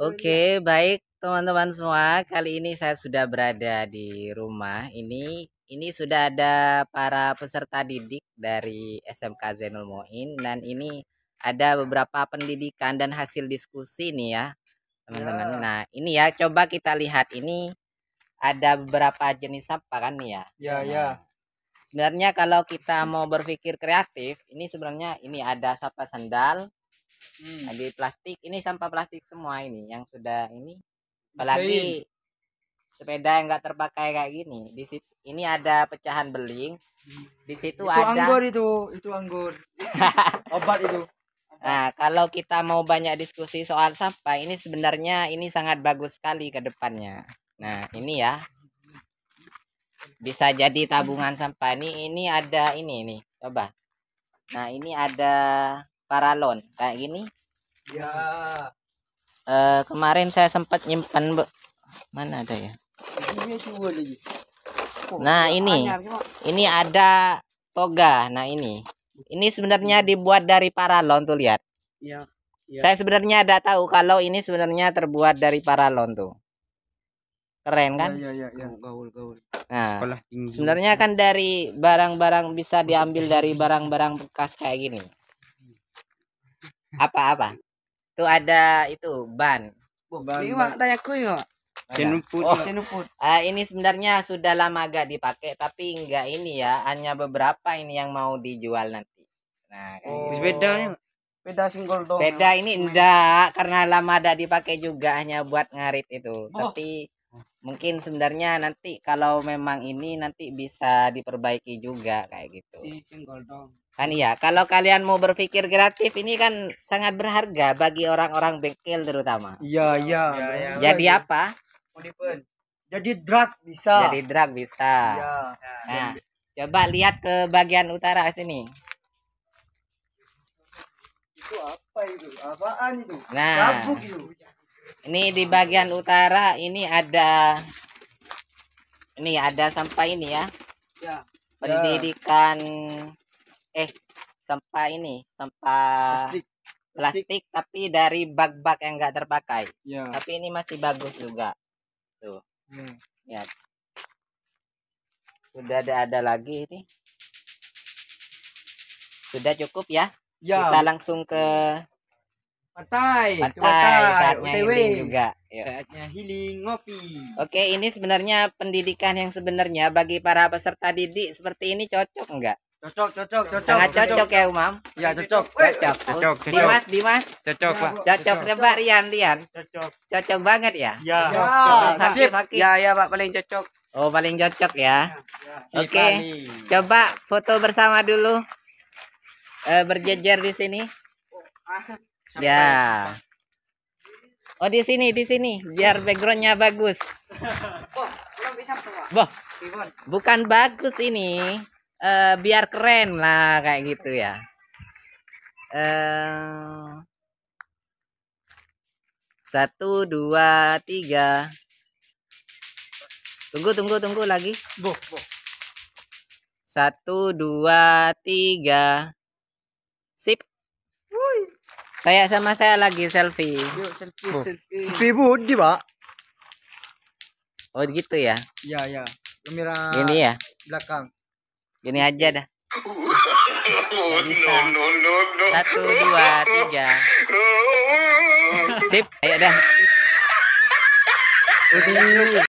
Oke, baik teman-teman semua. Kali ini saya sudah berada di rumah. Ini ini sudah ada para peserta didik dari SMK Zainul Moin dan ini ada beberapa pendidikan dan hasil diskusi nih ya, teman-teman. Ya. Nah, ini ya coba kita lihat ini ada beberapa jenis apa kan nih ya? Ya, nah, ya. Sebenarnya kalau kita mau berpikir kreatif, ini sebenarnya ini ada sapa sendal, hmm. Lagi nah, di plastik ini sampah plastik semua ini yang sudah ini apalagi Bain. sepeda yang nggak terpakai kayak gini di situ ini ada pecahan beling hmm. di situ itu ada anggur itu itu anggur obat itu nah kalau kita mau banyak diskusi soal sampah ini sebenarnya ini sangat bagus sekali ke depannya nah ini ya bisa jadi tabungan sampah ini ini ada ini nih coba nah ini ada paralon kayak gini ya uh, kemarin saya sempat nyimpan bu mana ada ya oh, nah ini ini ada toga nah ini ini sebenarnya hmm. dibuat dari paralon tuh lihat ya, ya. saya sebenarnya ada tahu kalau ini sebenarnya terbuat dari paralon tuh keren ya, kan ya, ya, ya, ya. gaul gaul nah sebenarnya kan dari barang-barang bisa diambil dari barang-barang bekas kayak gini apa-apa? Tuh ada itu ban. ini tanya kuy oh. eh, ini sebenarnya sudah lama gak dipakai tapi enggak ini ya, hanya beberapa ini yang mau dijual nanti. Nah, oh. beda single dong. Beda ini enggak karena lama ada dipakai juga hanya buat ngarit itu. Oh. Tapi mungkin sebenarnya nanti kalau memang ini nanti bisa diperbaiki juga kayak gitu iya, kan iya kalau kalian mau berpikir kreatif ini kan sangat berharga bagi orang-orang bengkel terutama iya iya ya, ya, jadi ya. apa jadi drag bisa jadi drag bisa ya. nah, coba lihat ke bagian utara sini itu apa itu apaan itu nah Kabuk itu ini di bagian utara ini ada ini ada sampah ini ya. Ya. Pendidikan eh sampah ini, sampah plastik. plastik, plastik tapi dari bak-bak yang enggak terpakai. Ya. Tapi ini masih bagus juga. Tuh. Hmm. ya Sudah ada ada lagi ini. Sudah cukup ya? Ya. Kita langsung ke Pantai, pantai, saatnya OTW. healing juga. Yuk. Saatnya healing ngopi. Oke, ini sebenarnya pendidikan yang sebenarnya bagi para peserta didik seperti ini cocok enggak? Cocok, cocok, cocok. Sangat cocok, cocok ya, Umam? Ya, cocok. Cocok. Cocok, cocok. Dimas, Dimas. Cocok, Pak. Cocok, coba Rian, Rian. Cocok. Cocok banget ya? Ya. ya sip. Fakir, Ya, ya, Pak, paling cocok. Oh, paling cocok ya. ya, ya. Oke. Okay. Coba foto bersama dulu. Eh berjejer di sini. Ah, Ya. Oh di sini di sini biar backgroundnya bagus. Boh, bukan bagus ini, e, biar keren lah kayak gitu ya. E, satu dua tiga. Tunggu tunggu tunggu lagi. Boh, boh. Satu dua tiga. Kayak Saya sama saya lagi selfie. Yuk, selfie, oh. selfie. Selfie Budi, Pak. Oh, gitu ya? Ya ya. Kamera Ini ya? Belakang. Gini aja dah. Satu, dua, tiga. Sip, ayo dah.